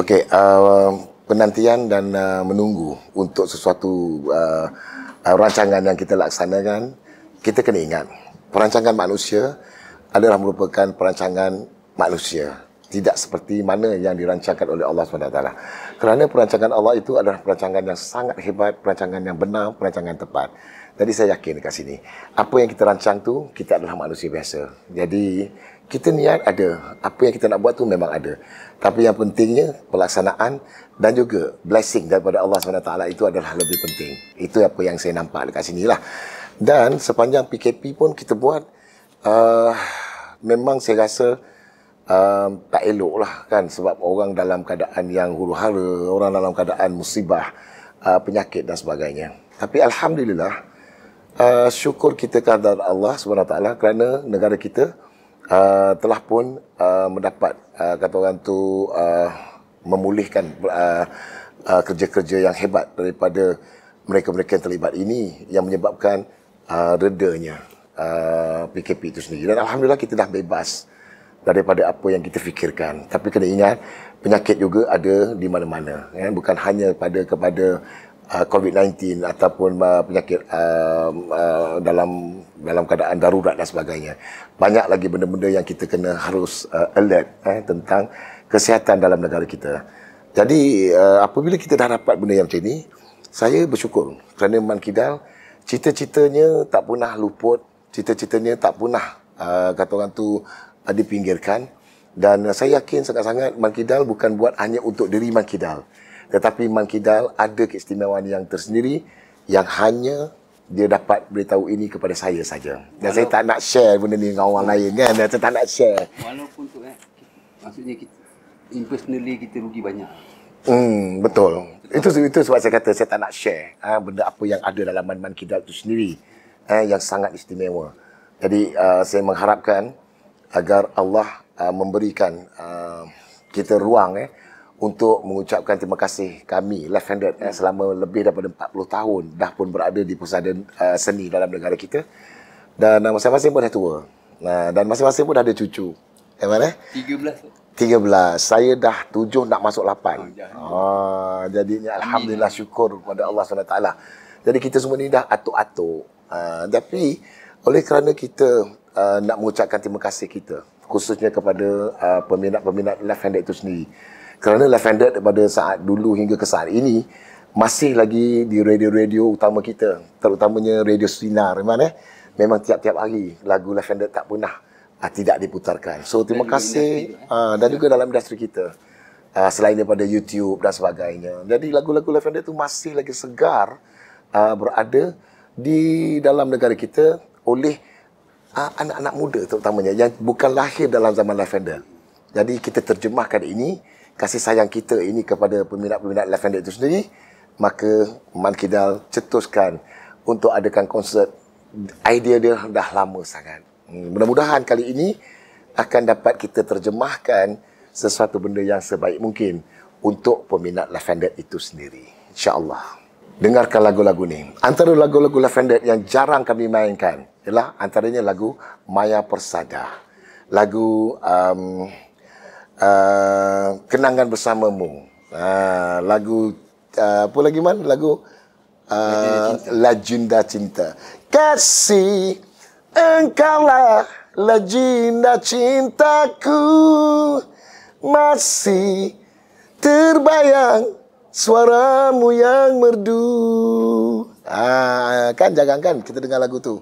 Okey, uh, penantian dan uh, menunggu untuk sesuatu uh, uh, rancangan yang kita laksanakan, kita kena ingat, perancangan manusia adalah merupakan perancangan manusia. Tidak seperti mana yang dirancangkan oleh Allah SWT. Kerana perancangan Allah itu adalah perancangan yang sangat hebat, perancangan yang benar, perancangan tepat. Jadi saya yakin dekat sini, apa yang kita rancang tu kita adalah manusia biasa. Jadi kita niat ada. Apa yang kita nak buat tu memang ada. Tapi yang pentingnya pelaksanaan dan juga blessing daripada Allah SWT itu adalah lebih penting. Itu apa yang saya nampak dekat sini lah. Dan sepanjang PKP pun kita buat, uh, memang saya rasa um, tak elok lah kan. Sebab orang dalam keadaan yang huru hara, orang dalam keadaan musibah, uh, penyakit dan sebagainya. Tapi Alhamdulillah, uh, syukur kita kepada Allah SWT kerana negara kita, uh, telah pun uh, mendapat uh, kata orang tu uh, memulihkan uh, uh, kerja-kerja yang hebat daripada mereka-mereka yang terlibat ini yang menyebabkan uh, redanya uh, PKP itu sendiri dan alhamdulillah kita dah bebas daripada apa yang kita fikirkan tapi kena ingat penyakit juga ada di mana-mana ya bukan hanya pada kepada uh, COVID-19 ataupun uh, penyakit uh, uh, dalam dalam keadaan darurat dan sebagainya. Banyak lagi benda-benda yang kita kena harus uh, alert eh, tentang kesihatan dalam negara kita. Jadi uh, apabila kita dah dapat benda yang macam ni, saya bersyukur kerana Man Kidal cita-citanya tak pernah luput, cita-citanya tak pernah uh, kata orang tu uh, dipinggirkan dan saya yakin sangat-sangat Man Kidal bukan buat hanya untuk diri Man Kidal. Tetapi Man Kidal ada keistimewaan yang tersendiri yang hanya dia dapat beritahu ini kepada saya saja. Dan Walau... saya tak nak share benda ni dengan orang lain kan. Saya tak nak share. Walaupun tu eh, maksudnya kita, impersonally kita rugi banyak. Hmm, betul. Itu itu sebab saya kata saya tak nak share ha, benda apa yang ada dalam Man Man Kidal itu sendiri ha, yang sangat istimewa. Jadi uh, saya mengharapkan agar Allah uh, memberikan uh, kita ruang eh, untuk mengucapkan terima kasih kami Left Handed hmm. eh, selama lebih daripada 40 tahun dah pun berada di pusat uh, eh, seni dalam negara kita dan uh, masing-masing pun dah tua nah, dan masing-masing pun dah ada cucu eh, mana? 13 13. Saya dah 7 nak masuk 8. Ah, jadinya alhamdulillah syukur kepada Allah SWT. Lah. Jadi kita semua ni dah atuk-atuk. Uh, tapi oleh kerana kita uh, nak mengucapkan terima kasih kita khususnya kepada uh, peminat-peminat Left Handed itu sendiri kerana lavender pada saat dulu hingga ke saat ini masih lagi di radio-radio utama kita terutamanya radio sinar memang eh memang tiap-tiap hari lagu lavender tak pernah uh, ah, tidak diputarkan so terima dan kasih juga uh, eh? ah, dan juga dalam industri kita uh, selain daripada YouTube dan sebagainya jadi lagu-lagu lavender tu masih lagi segar uh, berada di dalam negara kita oleh uh, anak-anak muda terutamanya yang bukan lahir dalam zaman lavender jadi kita terjemahkan ini kasih sayang kita ini kepada peminat-peminat Lavender itu sendiri, maka Man Kidal cetuskan untuk adakan konsert. Idea dia dah lama sangat. Hmm, mudah-mudahan kali ini akan dapat kita terjemahkan sesuatu benda yang sebaik mungkin untuk peminat Lavender itu sendiri. InsyaAllah. Dengarkan lagu-lagu ni. Antara lagu-lagu Lavender yang jarang kami mainkan ialah antaranya lagu Maya Persada. Lagu... Um, uh, kenangan bersamamu uh, lagu uh, apa lagi man lagu uh, cinta. legenda cinta kasih engkaulah legenda cintaku masih terbayang suaramu yang merdu ah uh, kan jangan kan kita dengar lagu tu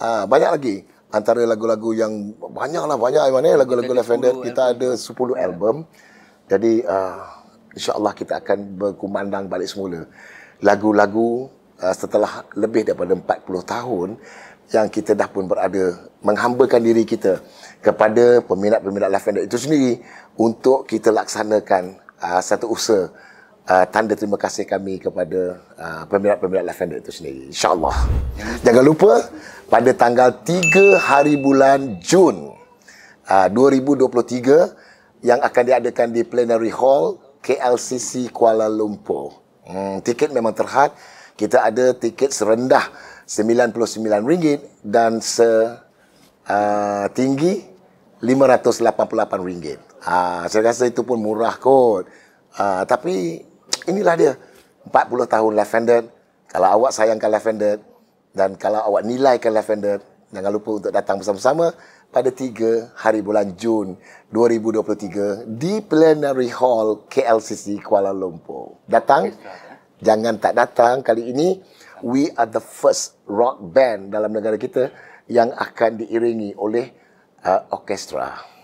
uh, banyak lagi antara lagu-lagu yang banyaklah banyak mana lagu-lagu Lavender kita eh. ada 10 album. Ya. album. Jadi uh, insya-Allah kita akan berkumandang balik semula. Lagu-lagu uh, setelah lebih daripada 40 tahun yang kita dah pun berada menghambakan diri kita kepada peminat-peminat Lavender itu sendiri untuk kita laksanakan uh, satu usaha uh, tanda terima kasih kami kepada uh, ah, pemirat-pemirat Lavender itu sendiri. InsyaAllah. Jangan lupa pada tanggal 3 hari bulan Jun ah, uh, 2023 yang akan diadakan di Plenary Hall KLCC Kuala Lumpur. Hmm, tiket memang terhad. Kita ada tiket serendah RM99 dan setinggi RM588. Uh, saya rasa itu pun murah kot. Uh, tapi inilah dia 40 tahun lavender kalau awak sayangkan lavender dan kalau awak nilaikan lavender jangan lupa untuk datang bersama-sama pada 3 hari bulan Jun 2023 di Plenary Hall KLCC Kuala Lumpur. Datang. Ya. Jangan tak datang kali ini we are the first rock band dalam negara kita yang akan diiringi oleh uh, orkestra. orkestra.